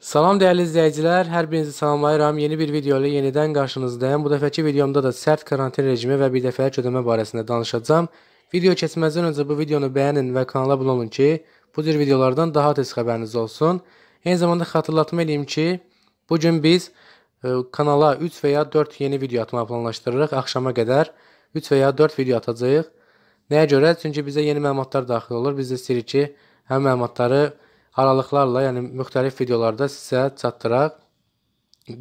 Salam dəyərli izləyicilər, hər birinizi salamlayıram. Yeni bir video ilə yenidən qarşınızdayım. Bu dəfəki videomda da sərt karantin rejimi və bir dəfəlik ödəmə barəsində danışacağam. Video keçməzdən öncə bu videonu bəyənin və kanala abunə olun ki, bu cür videolardan daha tez xəbəriniz olsun. Eyni zamanda xatırlatma eləyim ki, bu gün biz e, kanala 3 və ya 4 yeni video atmağı planlaşdırırıq. Axşama qədər 3 və ya 4 video atacağıq. Nəyə görə? Çünki bizə yeni məlumatlar daxil olur. Biz də istəyirik ki, həmin məlumatları aralıqlarla, yəni müxtəlif videolarda sizə çatdıraq.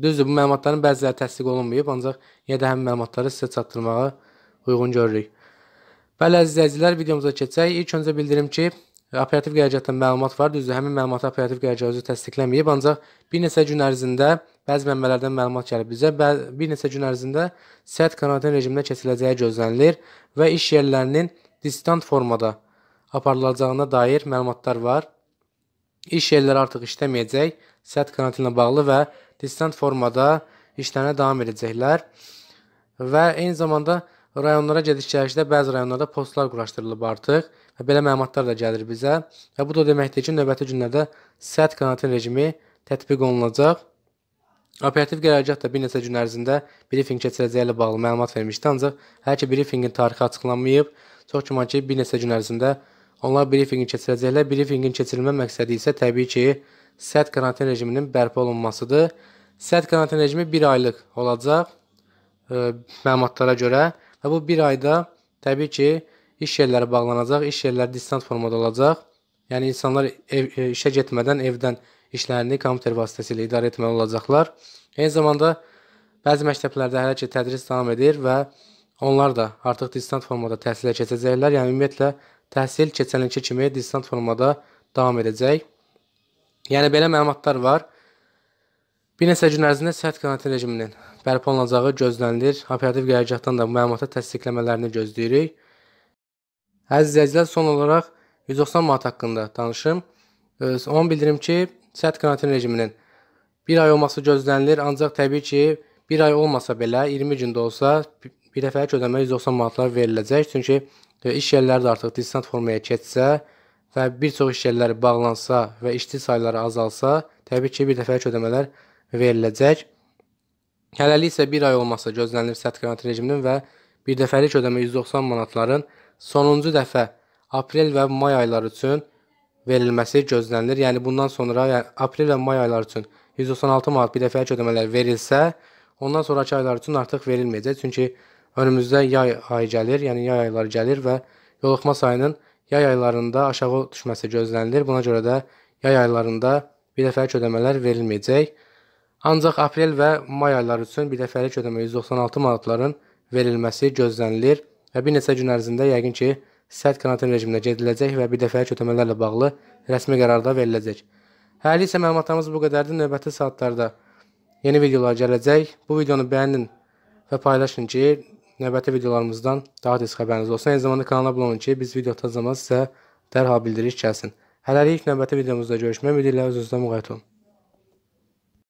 Düzdür, bu məlumatların bəziləri təsdiq olunmayıb, ancaq yenə də həmin məlumatları sizə çatdırmağa uyğun görürük. Bəli, əziz izləyicilər, videomuza keçək. İlk öncə bildirim ki, operativ qərargahdan məlumat var. Düzdür, həmin məlumatı operativ qərargah özü təsdiqləməyib, ancaq bir neçə gün ərzində bəzi mənbələrdən məlumat gəlib bizə. Bir neçə gün ərzində səyahət karantin rejiminə keçiləcəyi gözlənilir və iş yerlərinin distant formada aparılacağına dair məlumatlar var. İş yerləri artıq işləməyəcək, səhət karantinlə bağlı və distant formada işlərinə davam edəcəklər. Və eyni zamanda rayonlara gediş-gəlişdə bəzi rayonlarda postlar quraşdırılıb artıq və belə məlumatlar da gəlir bizə. Və bu da deməkdir ki, növbəti günlərdə səhət karantin rejimi tətbiq olunacaq. Operativ qərargah da bir neçə gün ərzində brifinq keçirəcəyi ilə bağlı məlumat vermişdi, ancaq hələ ki brifinqin tarixi açıqlanmayıb. Çox güman ki, bir neçə gün ərzində Onlar brifinqi keçirəcəklər. Brifinqin keçirilmə məqsədi isə təbii ki, sərt karantin rejiminin bərpa olunmasıdır. Sərt karantin rejimi 1 aylıq olacaq ə, e, məlumatlara görə və bu 1 ayda təbii ki, iş yerləri bağlanacaq, iş yerləri distant formada olacaq. Yəni insanlar ev, ə, e, işə getmədən evdən işlərini kompüter vasitəsilə idarə etməli olacaqlar. Eyni zamanda bəzi məktəblərdə hələ ki tədris davam edir və onlar da artıq distant formada təhsilə keçəcəklər. Yəni ümumiyyətlə təhsil keçən ilki kimi distant formada davam edəcək. Yəni belə məlumatlar var. Bir neçə gün ərzində səhət karantin rejiminin bərpa olunacağı gözlənilir. Operativ qərargahdan da bu məlumatı təsdiqləmələrini gözləyirik. Əziz izləyicilər, son olaraq 190 manat haqqında danışım. Onu bildirim ki, səhət karantin rejiminin 1 ay olması gözlənilir, ancaq təbii ki, 1 ay olmasa belə 20 gündə olsa bir dəfəlik ödəmə 190 manatlar veriləcək. Çünki və iş yerləri də artıq distant formaya keçsə və bir çox iş yerləri bağlansa və işçi sayları azalsa, təbii ki, bir dəfəlik ödəmələr veriləcək. Hələlik isə 1 ay olmasa gözlənilir sərt karantin rejiminin və bir dəfəlik ödəmə 190 manatların sonuncu dəfə aprel və may ayları üçün verilməsi gözlənilir. Yəni bundan sonra yəni aprel və may ayları üçün 196 manat bir dəfəlik ödəmələr verilsə, ondan sonrakı aylar üçün artıq verilməyəcək. Çünki Önümüzdə yay ayı gəlir, yəni yay ayları gəlir və yoluxma sayının yay aylarında aşağı düşməsi gözlənilir. Buna görə də yay aylarında bir dəfəlik ödəmələr verilməyəcək. Ancaq aprel və may ayları üçün bir dəfəlik ödəmə 196 manatların verilməsi gözlənilir və bir neçə gün ərzində yəqin ki, sərt karantin rejiminə gediləcək və bir dəfəlik ödəmələrlə bağlı rəsmi qərarda veriləcək. Hələlik isə məlumatlarımız bu qədərdir. Növbəti saatlarda yeni videolar gələcək. Bu videonu bəyənin və paylaşın ki, növbəti videolarımızdan daha tez xəbəriniz olsun. Eyni zamanda kanala abunə olun ki, biz video atacağımız sizə dərhal bildiriş gəlsin. Hələlik növbəti videomuzda görüşmək ümidilə öz-özünüzə müğayət olun.